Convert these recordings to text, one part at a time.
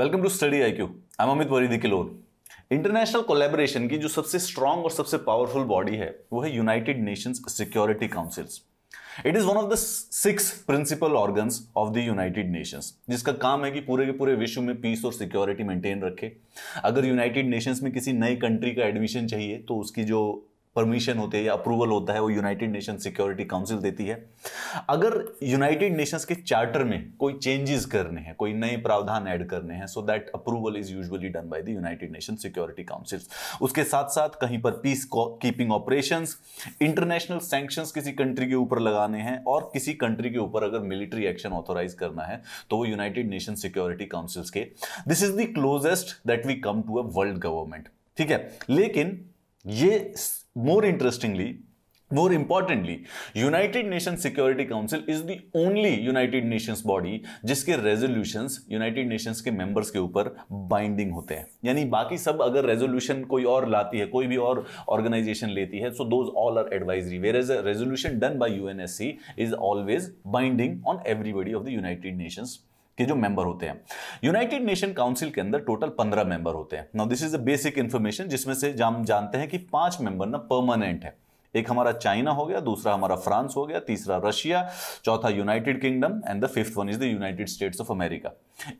Welcome to study I Q I Amit वरीदी किलोर international collaboration की जो सबसे स्ट्रांग और सबसे पावरफुल बॉडी है वो है United Nations Security Councils it is one of the six principal organs of the United Nations जिसका काम है कि पूरे के पूरे विश्व में पीस और सिक्योरिटी मेंटेन रखे अगर यूनाइटेड नेशंस में किसी नई कंट्री का एडमिशन चाहिए तो उसकी जो परमिशन होते हैं या अप्रूवल होता है वो यूनाइटेड नेशन सिक्योरिटी काउंसिल देती है अगर यूनाइटेड नेशंस के चार्टर में कोई चेंजेस करने हैं कोई नए प्रावधान ऐड करने हैं so that approval is usually done by the United nation security Council उसके साथ साथ कहीं पर peace keeping operation international sanction किसी कंट्री के ऊपर लगाने हैं और किसी कंट्री के ऊपर अगर मिलिट्री एक्शन ऑथोराइज करना है तो वो यूनाइटेड नेशन सिक्योरिटी काउंसिल्स के this is the closest that we come to a world government ठीक है लेकिन ये More interestingly, more importantly, United Nations Security Council is the only United Nations body jiske resolutions United Nations ke members ke upar binding hote hain yani baki sab agar resolution koi aur lati hai koi bhi aur organization leti hai so those all are advisory whereas a resolution done by UNSC is always binding on everybody of the United Nations के जो member होते हैं United nation council के अंदर total पंद्रह member होते हैं now this is the basic information जिसमें से हम जानते हैं कि पांच मेंबर ना परमानेंट है एक हमारा चाइना हो गया दूसरा हमारा फ्रांस हो गया तीसरा रशिया चौथा United Kingdom and the fifth one is the United States of America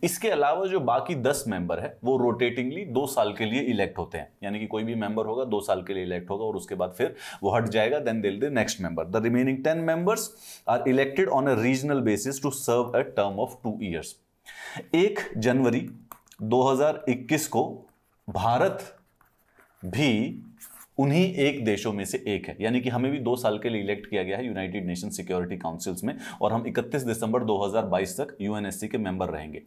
इसके अलावा जो बाकी दस मेंबर है वो रोटेटिंगली दो साल के लिए इलेक्ट होते हैं यानी कि कोई भी मेंबर होगा दो साल के लिए इलेक्ट होगा और उसके बाद फिर वो हट जाएगा देन दिल next member the remaining ten members are elected on a regional basis to serve a term of two years एक जनवरी 2021 को भारत भी उन्हीं एक देशों में से एक है यानी कि हमें भी दो साल के लिए इलेक्ट किया गया है यूनाइटेड नेशन सिक्योरिटी काउंसिल्स में और हम 31 दिसंबर 2022 तक यूएनएससी के मेंबर रहेंगे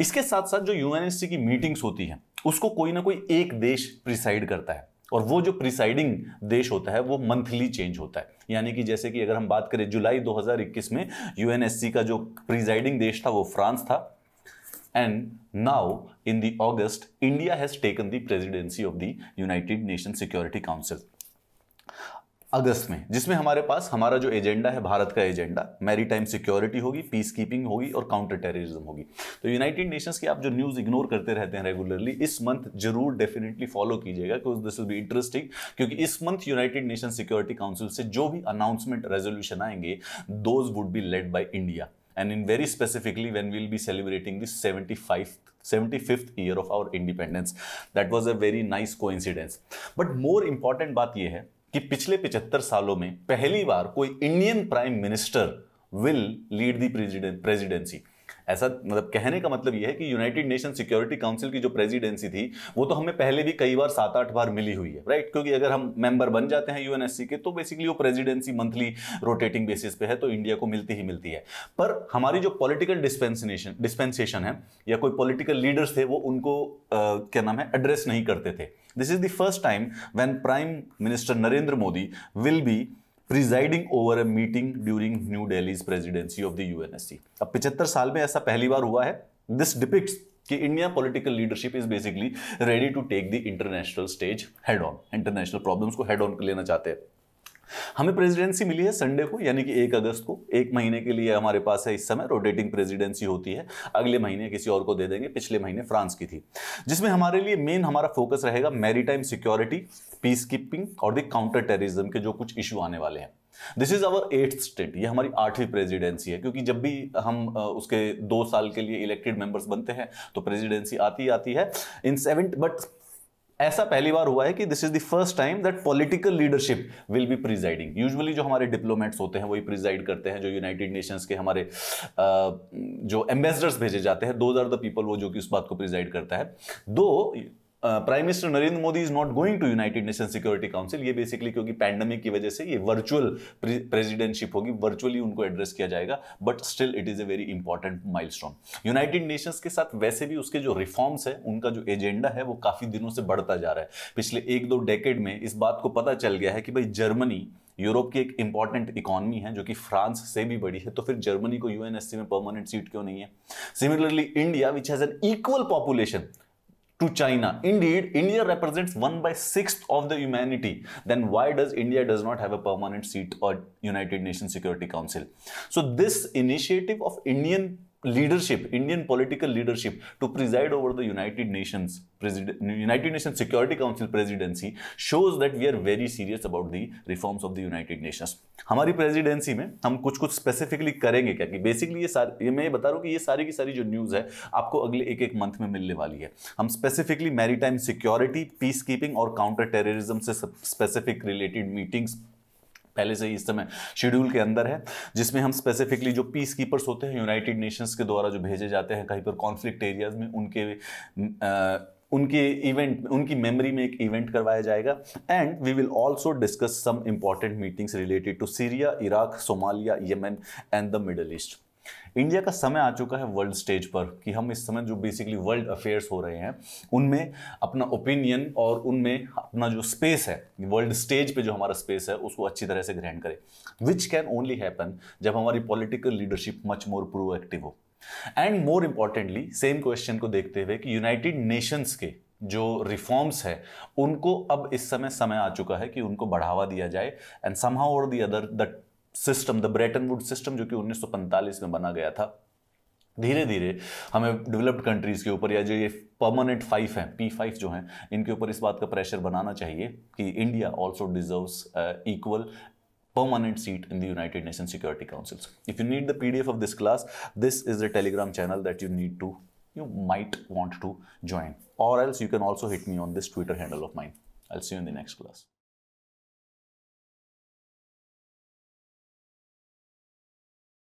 इसके साथ साथ जो यूएनएससी की मीटिंग्स होती हैं उसको कोई ना कोई एक देश प्रिसाइड करता है और वो जो प्रिसाइडिंग देश होता है वो मंथली चेंज होता है यानी कि जैसे कि अगर हम बात करें जुलाई 2021 में यूएनएससी का जो प्रिसाइडिंग देश था वो फ्रांस था And now, in the August, India has taken the presidency of the United Nations Security Council. अगस्त में जिसमें हमारे पास हमारा जो एजेंडा है भारत का एजेंडा मैरीटाइम सिक्योरिटी होगी पीस कीपिंग होगी और काउंटर टेररिज्म होगी तो यूनाइटेड नेशंस की आप जो न्यूज़ इग्नोर करते रहते हैं रेगुलरली इस मंथ जरूर डेफिनेटली फॉलो कीजिएगा दिस विल बी इंटरेस्टिंग क्योंकि इस month United nation security Council से जो भी अनाउंसमेंट रेजोल्यूशन आएंगे those would be led by India and in very specifically when we'll be celebrating the 75th 75th year of our independence that was a very nice coincidence but more important baat ye hai कि पिछले 75 सालों में पहली बार कोई Indian prime minister will lead the presidency ऐसा मतलब कहने का मतलब यह है कि यूनाइटेड नेशन सिक्योरिटी काउंसिल की जो प्रेसिडेंसी थी वो तो हमें पहले भी कई बार सात आठ बार मिली हुई है राइट क्योंकि अगर हम मेंबर बन जाते हैं यूएनएससी के तो बेसिकली वो प्रेसिडेंसी मंथली रोटेटिंग बेसिस पे है तो इंडिया को मिलती ही मिलती है पर हमारी जो पॉलिटिकल डिस्पेंसनेशन डिस्पेंसेशन है या कोई पॉलिटिकल लीडर्स थे वो उनको आ, क्या नाम है एड्रेस नहीं करते थे this is the first time when prime minister Narendra Modi will be presiding over a meeting during New Delhi's presidency of the UNSC अब पिछहत्तर साल में ऐसा पहली बार हुआ है दिस डिपिक्स कि India political leadership is basically ready to take the international stage head on international problems को हेड ऑन लेना चाहते हैं हमें प्रेसिडेंसी मिली है संडे को यानी कि एक अगस्त को एक महीने के लिए हमारे पास है इस समय रोटेटिंग प्रेसिडेंसी होती है अगले महीने किसी और को दे देंगे पिछले महीने फ्रांस की थी जिसमें हमारे लिए मेन हमारा फोकस रहेगा मैरीटाइम सिक्योरिटी पीस कीपिंग और द काउंटर टेररिज्म के जो कुछ इशू आने वाले हैं this is our eighth state ये हमारी आठवीं प्रेसिडेंसी है क्योंकि जब भी हम उसके दो साल के लिए इलेक्टेड मेंबर्स बनते हैं तो प्रेसिडेंसी आती आती है इन सेवन बट ऐसा पहली बार हुआ है कि this is the first time that political leadership will be presiding usually जो हमारे डिप्लोमेट्स होते हैं वही प्रिजाइड करते हैं जो यूनाइटेड नेशंस के हमारे जो एम्बेसडर्स भेजे जाते हैं दो आर द पीपल वो जो कि उस बात को प्रिजाइड करता है दो prime minister Narendra Modi is not going to united nation security council ये बेसिकली क्योंकि पैंडमिक की वजह से ये वर्चुअल प्रेसिडेंटशिप होगी वर्चुअली उनको एड्रेस किया जाएगा but still it is a very important mile united nations के साथ वैसे भी उसके जो रिफॉर्म्स है उनका जो एजेंडा है वो काफी दिनों से बढ़ता जा रहा है पिछले एक दो डेकेड में इस बात को पता चल गया है कि भाई जर्मनी यूरोप की एक इंपॉर्टेंट इकोनॉमी है जो कि फ्रांस से भी बड़ी है तो फिर जर्मनी को यूएनएससी में परमानेंट सीट क्यों नहीं है similarly India which has an equal population to China. Indeed, India represents 1 by 6th of the humanity. Then why does India does not have a permanent seat or United Nations Security Council? So this initiative of Indian leadership, Indian political leadership, to preside over the United Nations United Nations Security Council presidency shows that we are very serious about the reforms of the United Nations. हमारी presidency में हम कुछ कुछ specifically करेंगे क्या कि basically ये सारे ये मैं बता रहा हूँ कि ये सारी की सारी जो news है आपको अगले एक एक मंथ में मिलने वाली है हम specifically maritime security, peacekeeping और counter terrorism से specific related meetings पहले से ही इस समय शेड्यूल के अंदर है जिसमें हम स्पेसिफिकली जो पीस कीपर्स होते हैं यूनाइटेड नेशंस के द्वारा जो भेजे जाते हैं कहीं पर कॉन्फ्लिक्ट एरियाज में उनके उनके इवेंट उनकी मेमोरी में एक इवेंट करवाया जाएगा and we will also discuss some important meetings related to Syria Iraq Somalia Yemen and the middle east India का समय आ चुका है वर्ल्ड स्टेज पर कि हम इस समय जो बेसिकली वर्ल्ड अफेयर्स हो रहे हैं उनमें अपना ओपिनियन और उनमें अपना जो स्पेस है वर्ल्ड स्टेज पे जो हमारा स्पेस है उसको अच्छी तरह से ग्रहण करें विच कैन ओनली हैपन जब हमारी political leadership much more proactive हो and more importantly same question को देखते हुए कि यूनाइटेड नेशंस के जो रिफॉर्म्स है उनको अब इस समय समय आ चुका है कि उनको बढ़ावा दिया जाए and somehow or the other the system the Bretton Woods system जो कि 1945 में बना गया था धीरे धीरे हमें डेवलप्ड कंट्रीज के ऊपर या जो ये परमानेंट फाइव हैं पी फाइव जो हैं इनके ऊपर इस बात का प्रेशर बनाना चाहिए कि India also deserve equal permanent seat in the United nation security council if you need the P D F of this class this is the Telegram channel that you need to you might want to join or else you can also hit me on this Twitter handle of mine I see you in the next class